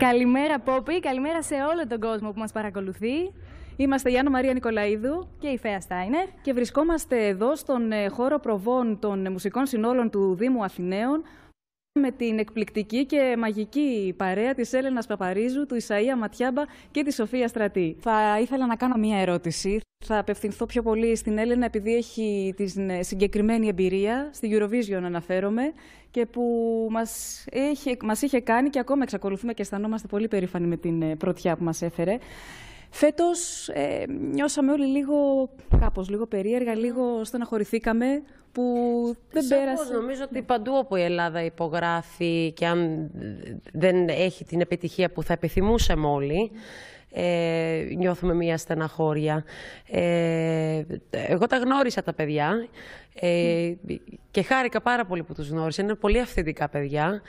Καλημέρα Πόπη, καλημέρα σε όλο τον κόσμο που μας παρακολουθεί. Είμαστε η Άννα Μαρία Νικολαίδου και η Φέα Στάινερ και βρισκόμαστε εδώ στον ε, χώρο προβών των μουσικών συνόλων του Δήμου Αθηναίων με την εκπληκτική και μαγική παρέα της Έλενας Παπαρίζου, του Ισαΐα Ματιάμπα και της Σοφία Στρατή. Θα ήθελα να κάνω μία ερώτηση. Θα απευθυνθώ πιο πολύ στην Έλενα επειδή έχει τη συγκεκριμένη εμπειρία, στη Eurovision αναφέρομαι, και που μας, έχει, μας είχε κάνει και ακόμα εξακολουθούμε και αισθανόμαστε πολύ περήφανοι με την ε, πρωτιά που μας έφερε. Φέτος ε, νιώσαμε όλοι λίγο κάπως, λίγο περίεργα, λίγο στεναχωρηθήκαμε που δεν Σαφώς, πέρασε. Νομίζω ότι ναι. παντού όπου η Ελλάδα υπογράφει και αν δεν έχει την επιτυχία που θα επιθυμούσαμε όλοι, ε, νιώθουμε μια στεναχώρια. Ε, εγώ τα γνώρισα τα παιδιά ε, και χάρηκα πάρα πολύ που τους γνώρισα. Είναι πολύ αυθεντικά παιδιά.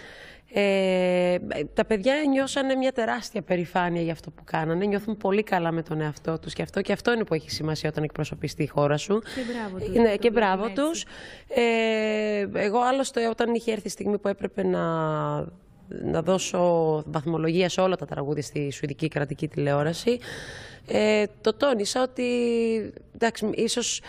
Ε, τα παιδιά νιώσανε μια τεράστια περηφάνεια για αυτό που κάνανε. Νιώθουν πολύ καλά με τον εαυτό τους και αυτό και αυτό είναι που έχει σημασία όταν εκπροσωπείς τη χώρα σου. Και μπράβο τους. Ναι, και μπράβο Ε, εγώ άλλωστε όταν είχε έρθει η στιγμή που έπρεπε να να δώσω βαθμολογία σε όλα τα τραγούδια στη Σουηδική Κρατική Τηλεόραση. Ε, το τόνισα ότι εντάξει, ίσως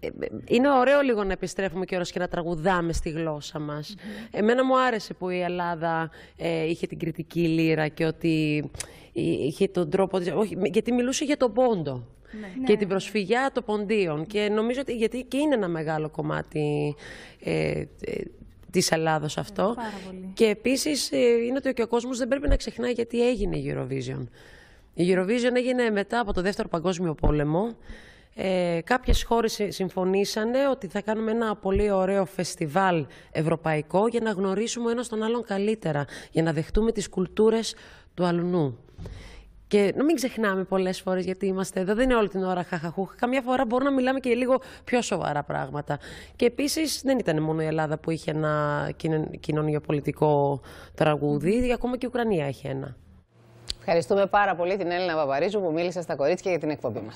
ε, είναι ωραίο λίγο να επιστρέφουμε και και να τραγουδάμε στη γλώσσα μας. Mm-hmm. Εμένα μου άρεσε που η Ελλάδα ε, είχε την κριτική λύρα και ότι είχε τον τρόπο... Όχι, γιατί μιλούσε για τον πόντο. Ναι. και ναι. την προσφυγιά των ποντίων. Και νομίζω ότι γιατί και είναι ένα μεγάλο κομμάτι Της Ελλάδος ε, αυτό. Και επίσης ε, είναι ότι ο κόσμος δεν πρέπει να ξεχνάει γιατί έγινε η Eurovision. Η Eurovision έγινε μετά από το Δεύτερο Παγκόσμιο Πόλεμο. Ε, κάποιες χώρες συμφωνήσανε ότι θα κάνουμε ένα πολύ ωραίο φεστιβάλ ευρωπαϊκό για να γνωρίσουμε ένας τον άλλον καλύτερα, για να δεχτούμε τις κουλτούρες του αλουνού. Και να μην ξεχνάμε πολλές φορές γιατί είμαστε εδώ. Δεν είναι όλη την ώρα χαχαχού. Καμιά φορά μπορούμε να μιλάμε και λίγο πιο σοβαρά πράγματα. Και επίσης δεν ήταν μόνο η Ελλάδα που είχε ένα κοινωνιοπολιτικό τραγούδι. Ακόμα και η Ουκρανία έχει ένα. Ευχαριστούμε πάρα πολύ την Έλληνα Βαβαρίζου που μίλησε στα κορίτσια για την εκπομπή μας.